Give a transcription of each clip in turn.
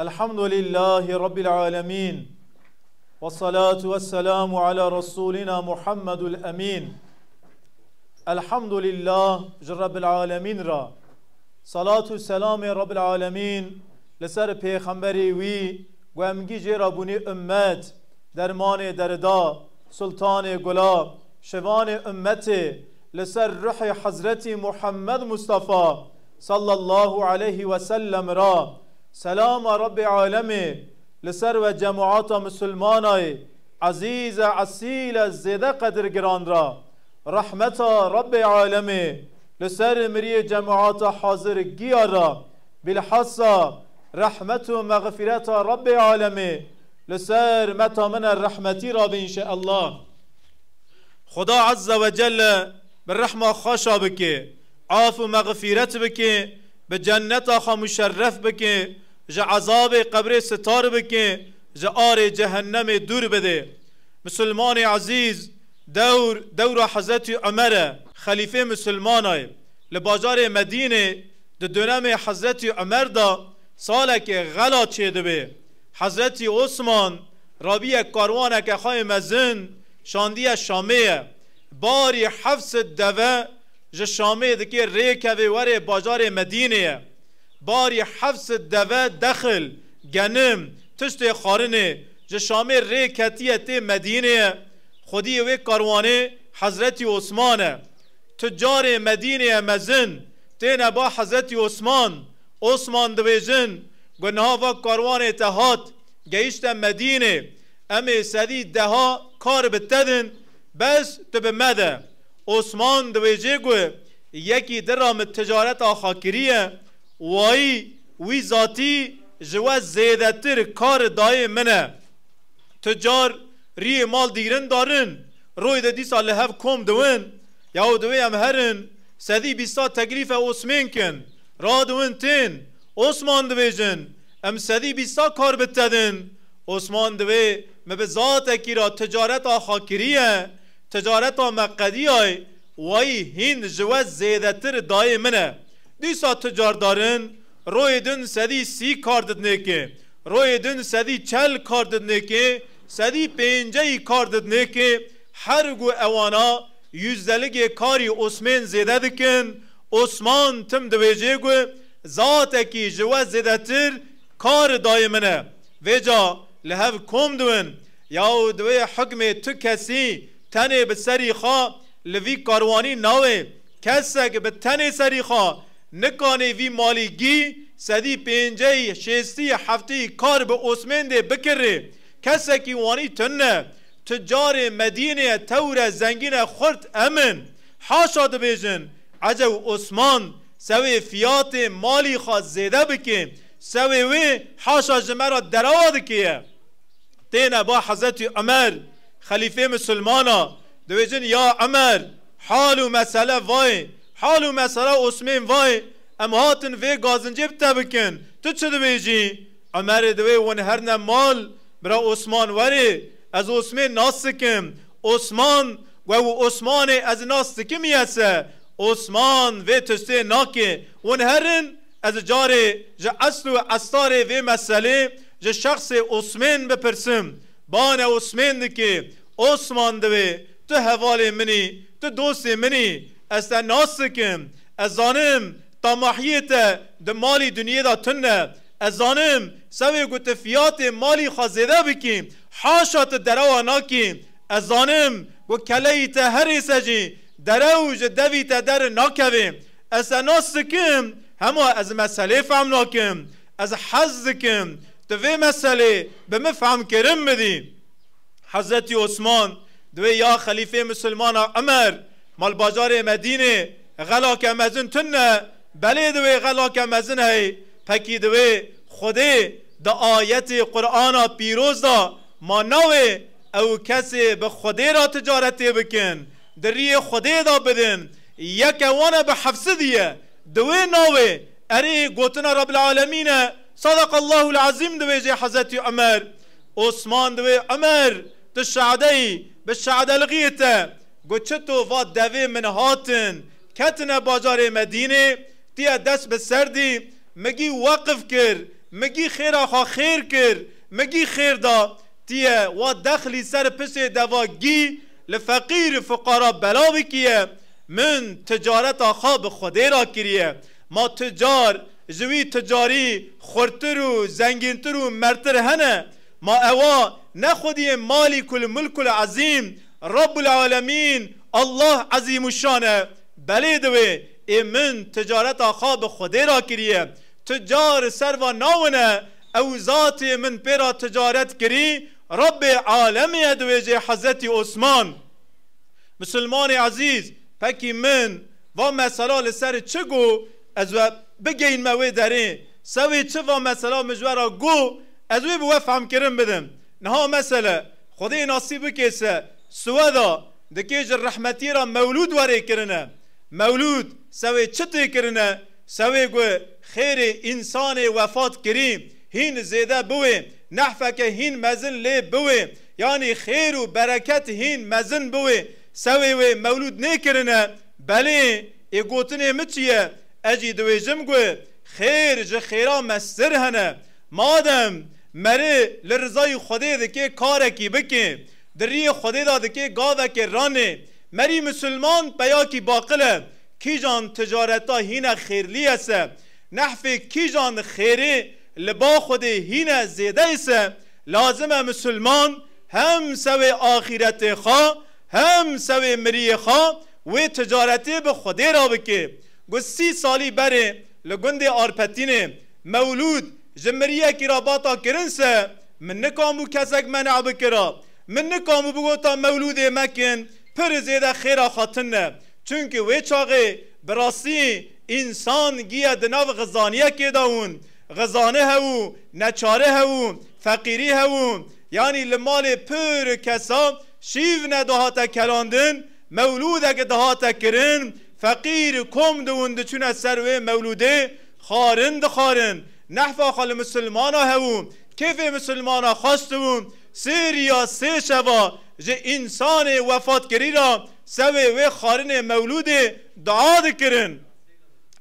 الحمد لله رب العالمين والصلاة والسلام على رسولنا محمد الأمين الحمد لله جرب العالمين را صلاة والسلام رب العالمين لسر پیغمبری وی گومگی جرابونی امت درمان دردا سلطان گلا شوان امت لسر روح حضرت محمد مصطفى صلى الله عليه وسلم را سلام رب عالمي لسر و جماعات مسلمانای عزیز اصیل زیده قدر گران را رحمت رب عالمي لسر مري جماعات حاضر گیارا بالحصة رحمت و مغفرت رب عالمي لسر متى من الرحمتی را به شاء الله خدا عز وجل بالرحمه خاشا بك عاف و مغفرت بکی به جنت آخا مشرف بکن جا عذاب قبر ستار بکن ج آر جهنم دور بده مسلمان عزیز دور دور حضرت عمر خلیفه مسلمان های لباجار مدینه در دونم حضرت عمر دا سال که غلا چیده به حضرت عثمان رابی کاروان که خواه مزن شاندی شامیه باری حفظ دوه جه شامه دکی ریکوی وره بازار مدینه باری حفظ دوه دخل گنم تشت خارنه جه شامه تیه تی مدینه خودی وی کاروانه حضرت عثمانه تجار مدینه مزن تین با حضرت عثمان عثمان جن، گناه و کاروان تهات گیشت مدینه امی سدی دها کار بتدن بس تو به مده عثمان دویجه گوه یکی در تجارت آخاکریه وای وی ذاتی جوه زیده تر کار دای منه تجار ری مال دیرن دارن روی ده دیسا لحف کم دوین یاو دوی هم هرن سدی بیستا تگریف عثمان کن را دوین تین عثمان دویجن ام سدی بیستا کار بتدن عثمان دوی ذات اکی را تجارت آخاکریه ticareta meqediyay vay hind ji we zêdetir dayê min e dîsa ticardarın royê din sedî sî kar didinêkê royê din sedî çel kar didinêkê sedî pênceyî kar didinêkê her gu ewana yüzdeligê karî Osmên zêde dikin Osman tim dibêje gu zatekî ji we zêdetir kar dayê min e vêca li hev kom diwin yaw divê hikmê tu kesî تنه به سری خوا لوی کاروانی ناوه کسه که به تنه سری خوا نکانه وی مالی گی سدی پینجه شیستی حفتی کار به عثمنده بکره کسه که وانی تنه تجار مدینه تور زنگین خرد امن حاشا دو بیجن عجب اسمان سوی فیات مالی خوا زیده بکن سوی وی حاشا جمعه را دراواد که تینه با حضرت امر خلیفه مسلمانا دویجن یا عمر حالو مسئله وای حالو مسئله عثمان وای ام هاتن وی گازنجه بتبکن تو چه دویجی عمر دوی ون هر مال برا عثمان وری از عثمان ناسکم عثمان و او عثمان از ناسکم یسه عثمان وی تسته ناکه ون هرن از جاره جا اصل و استار وی مسئله جا شخص عثمان بپرسم بان عثمان که عثمان دوی تو حوال منی تو دوست منی از تا ناس کم از زانم محیط ده مالی دنیا دا تنه از زانم سوی گوت فیات مالی خزیده بکیم حاشات دروا ناکیم از زانم گو کلی تا هری سجی دروج دوی تا در ناکوی از ناس کم همو از مسئله فهم ناکم از حز کم دوی مسئله به مفهم کرم بدیم حضرت عثمان دوی یا خلیفه مسلمان عمر مال بازار مدینه غلا مزن تنه بله دوی غلا که مزن پکی دوی خوده دا آیت قرآن پیروز دا ما نوه او کسی به خوده را تجارت بکن دری خوده دا بدن یک وانه به حفظ دیه دوی نوه اری گوتنا رب العالمینه Sadakallahu azim diyeceği Hazreti Ömer. Osman diye Ömer tu şadeyi bi şadelgiyete goçetu va devi min hatin ketine bacarê Medînê tiye dest bi serdî migî weqif kir migî xêra xwe xêr kir migî xêr da tiye wa dexlî ser pisê deva gî li feqîr fuqara belawikiye min ticareta xwe bi xwedê ra kiriye ma ticar جوی تجاری خورتر و زنگینتر و مرتر هنه ما اوا نخودی مالی کل ملک العظیم رب العالمین الله عظیم شانه بله دوی ای من تجارت خواب خودی را کریه تجار سر و ناونه او ذات من پیرا تجارت کری رب دوی جه حضرت عثمان مسلمان عزیز پکی من و مسائل لسر چگو از بگین ما وی داری سوی چه و مثلا مجورا گو از وی بوه فهم کرم بدم نها مثلا خدای نصیب کیسه سودا دکیج رحمتی را مولود واری کرنه مولود سوی چتی کرنه سوی گو خیر انسان وفات کریم هین زیده بوی نحفه که هین مزن لی بوی یعنی خیر و برکت هین مزن بوی سوی وی مولود نکرنه بلی ای گوتنه مچیه اجی دویجم گوی خیر جه خیرا مستر هنه مادم مری لرزای خودی دکی کارکی بکی دری خودی دا دکی گاوه رانه مری مسلمان پیاکی باقله کی جان تجارتا هینه خیرلی است نحف کی جان خیره لبا خودی هینه زیده است لازمه مسلمان هم سوی آخیرت خواه هم سوی مری خواه و تجارتی به خودی را بکی گو سی سالی بره لگند آرپتینه مولود جمریه کی را باتا کرن من نکامو کسک منع بکرا من نکامو بگوتا مولود مکن پر زیده خیرا خاتن نه چونکه وی چاقه براسی انسان گیه دناو غزانیه که داون غزانه هو نچاره هو فقیری هو یعنی لمال پر کسا شیف ندهات کلاندن مولود اگه دهات کرن فقیر کم دوند چون از سر مولوده خارند خارند نحف خال مسلمان ها هون کف مسلمان ها خواستون هون سی ریا سه شبا جه انسان وفات کری را سو وی خارن مولوده دعا دکرن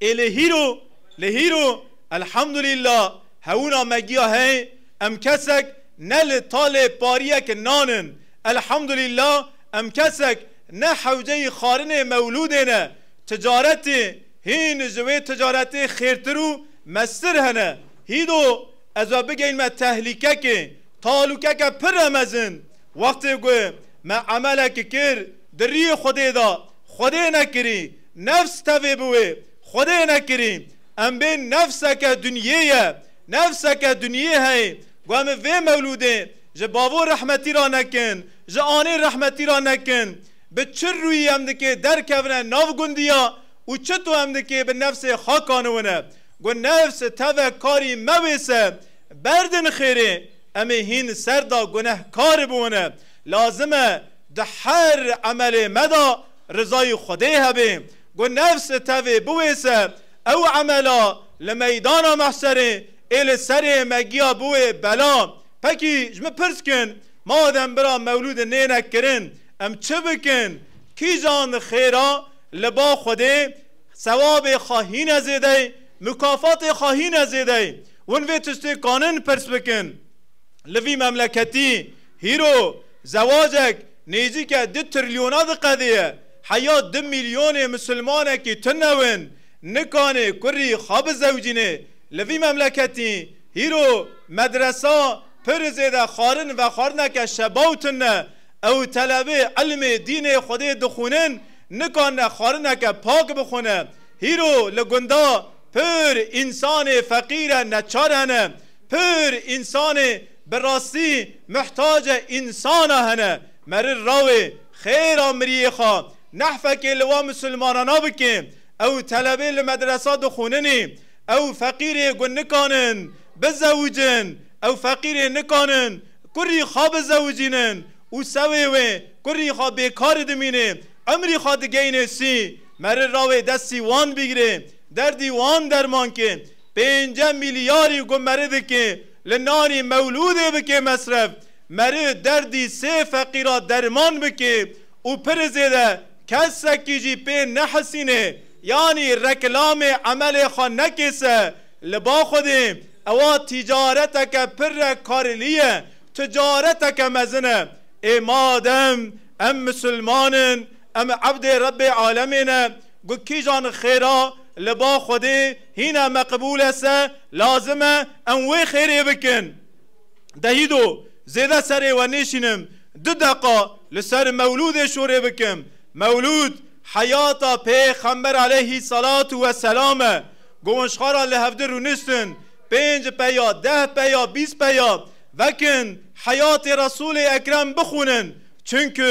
الهیرو لهیرو الحمدلله هون مگیا هی ام کسک نل طال باریک نانن الحمدلله ام کسک نه حوجه خارن مولوده نه تجارتی هین جوی تجارتی خیرترو مستر هنه هیدو از و بگین ما تحلیکه که تالوکه که پر رمزن وقتی گوی ما عمل که کر دری خودی دا خودی نکری نفس تاوی بوی خودی نکری ام بین نفس که دنیای نفس که های وی مولوده جا باور رحمتی را نکن جا آنی رحمتی را نکن به چه روی هم که در کونه ناو گندیا و چه تو هم که به نفس خاکانه ونه گو نفس تو کاری مویسه بردن خیره امی هین سردا گنه کار بونه لازمه ده هر عمل مدا رضای خوده هبه گو نفس تو بویسه او عملا لمیدانا محسره ایل سر مگیا بوی بلا پکی جمه پرس کن ما آدم برا مولود نینک کرن ام چه بکن کی جان خیرا لبا خودی ثواب خواهی نزیده مکافات خواهی نزیده ون وی تستی قانون پرس بکن لوی مملکتی هیرو زواجک نیزی که دی تریلیونا دی قضیه حیات دی میلیون مسلمانه که تنوین نکانه کری خواب زوجینه لوی مملکتی هیرو مدرسه پر زیده خارن و خارنه که شباوتنه او طلبه علم دین خود دخونن نکنه خارنه که پاک بخونه هیرو لگندا پر انسان فقیر نچارنه پر انسان براستی محتاج انسان هنه مر راوی خیر امری خوا نحفه که لوا مسلمانانا بکیم او طلبه لمدرسه دخوننی او فقیر گن بزوجن او فقیر نکنن کری خواب زوجینن او سوی وی گری خوا بیکار دمینه عمری خوا دگینه سی مر راوی دستی وان بگیره دردی وان درمان که پینجه میلیاری گمره دکه لنانی مولوده بکه مصرف مری دردی سه فقیرا درمان بکه او پرزیده کسکی جی پی نحسینه یعنی رکلام عمل خوا نکسه لبا خودیم اوا تجارتک پر کارلیه تجارتک مزنه إيه مادم ام مسلمان ام عبد رب عالمنا گوکی جان خیرا لبا خودی هینا مقبول سه لازم ام وی خیری بکن دهیدو زیده سری و دو دقا لسر مولود شوری بکم مولود حیاتا پیغمبر علیه صلاة و سلامه گوانشخارا لهفده رو نستن پنج پیا ده پیا بیس پیا وكن حياتي رسول اكرم بخونن چونكو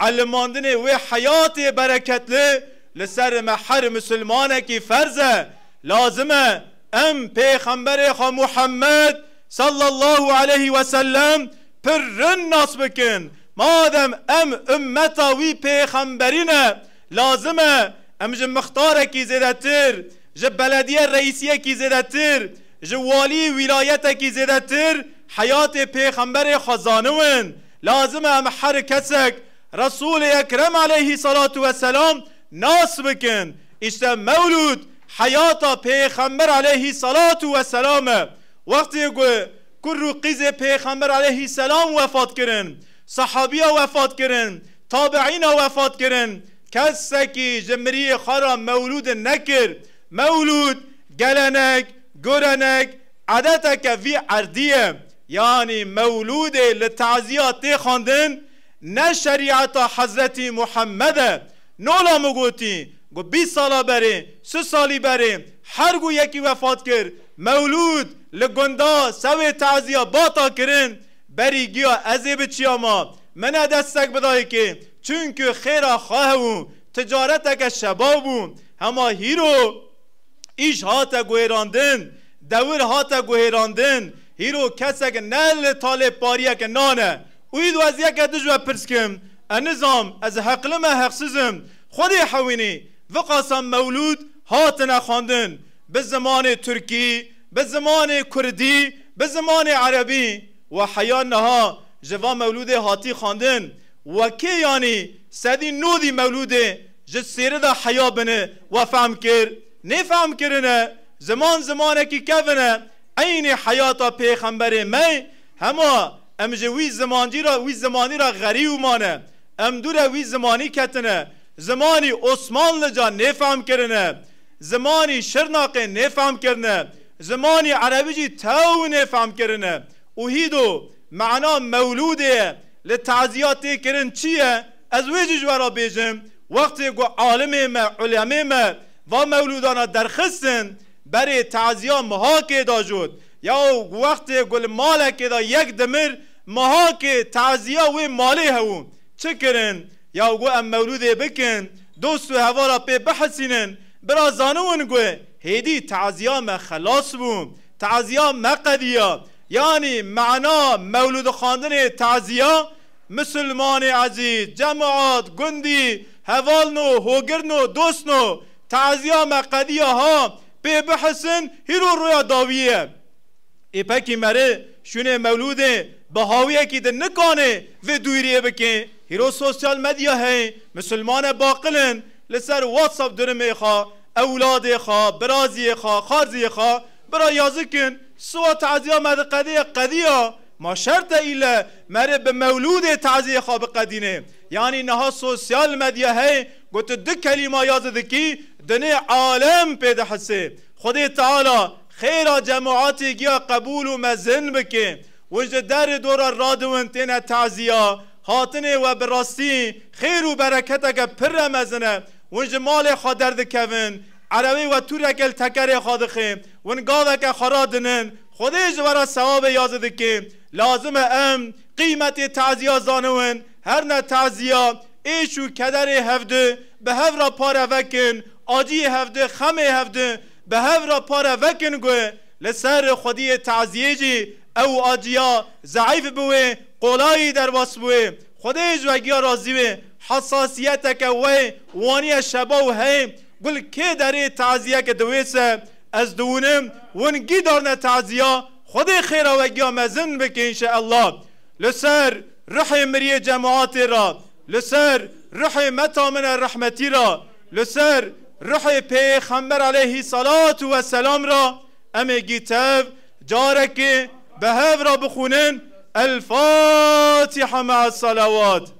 علماندن و حياتي بركتلي لسر محر مسلمانك فرزه لازمه ام پیغمبر محمد صلى الله عليه وسلم پرن ناس بكن مادم ام امتا وي پیغمبرينه لازمه ام جم مختارك زيدتر جب بلدية رئيسية كي زيدتر جوالي والي ولايتك زيدتر حياتي پیغمبر خزانوین لازم هم هر کسک رسول اکرم علیه صلات و سلام ناس بکن اشتا مولود حیات پیغمبر علیه صلات و سلام وقتی گو رو قیز پیغمبر علیه سلام وفات کرن صحابیه وفات کرن تابعین وفات کرن کسکی جمری خارا مولود نکر مولود گلنک گرنک عدتک وی عردیه یعنی مولود لتعزیات خواندن نه شریعت حضرت محمد نولا مگوتی گو 20 سالا بره سه سالی بره هر گو یکی وفات کرد مولود لگندا سوی تعزیه باتا کرن بری گیا ازی بچیا ما من دستک بدای که چونکه خیرا خواه و تجارتک شباب و هما هیرو ایش هاتا گوهراندن دور هاتا گوهراندن Hîro kesek ne li talê pariyeke nane Wî weziyeke dijwe pirskim E nizam ez heqli me heqsizim Xwedê hewînî viqasan mewlud hatine xandin bi zimanê Türkî bi zimanê Kurdî bi zimanê Erebî و حیا نها جوا مولود هاتی خواندن و کی یعنی سدی نودی مولود ج سیره دا حیا بنه و فهم کر نه فهم کرنه زمان زمانه کی کونه عین حیات پیغمبر می هما امج وی زمانی را وی زمانی را غریب مانه ام دور وی زمانی کتنه زمانی عثمان لجا نفهم کرنه زمانی شرناق نفهم کرنه زمانی عربی جی تاو نفهم کرنه اوهیدو معنا مولوده لتعزیات کرن چیه از وی جوارا بیجم وقتی گو عالم ما علمه ما و مولودانا درخستن برای تعزیه مها که دا جود یا وقت گل ماله که دا یک دمر مها که تعزیه و مالی هون چه کرن یا گو ام مولوده بکن دوست و هوا را پی بحسینن برا زانون گو هیدی تعزیه ما خلاص بوم تعزیه ما قدیه یعنی معنا مولود خواندن تعزیه مسلمان عزیز جمعات گندی هوالنو هوگرنو دوستنو تعزیه ما قدیه ها پی بحسن هیرو رویا داویه ای پکی مره شونه مولوده بهاویه کی ده نکانه و دویریه بکن هیرو سوسیال مدیا هی مسلمان باقلن لسر واتساب درمه خواه اولاد خا برازي خا خارزي خا برا يازكن سوى تعزيه مر قضيه قضيه ما شرط الا مر بمولود تعزيه خا بقدينه یعنی نها سوسیال مدیه هی گوت دو کلمه یاد دکی دنی عالم پیدا حسی خود تعالی خیر جماعات گیا قبول و مزن بکی و در دور را انتین تازیا هاتنه و براستی خیر و برکت اگر پر مزنه و انجا مال خود درد کون عروی و تو رکل تکر خود و انگا دک خرا دنن خودی سواب یاد دکی لازم ام قیمت تازیا زانوین هر نه تعزیه ایشو کدر هفده به هف را پاره وکن آجی هفده خمه هفده به هف را پاره وکن گوه لسر خودی تعزیه جی او آجیا ضعیف بوه قولایی در واس بوه خودی جوگی راضی بوه حساسیت که وی وانی شبا و هی گل که در تعزیه که دویسه از دونم ونگی دارن تعزیه خودی خیر وگی مزن بکن الله لسر روحي مريه جماعاتي را لسر روحي متى من الرحمتي را لسر روحي پیغمبر عليه الصلاة والسلام را امه گیتو جارك بهاف را بخونن الفاتحه مع الصلوات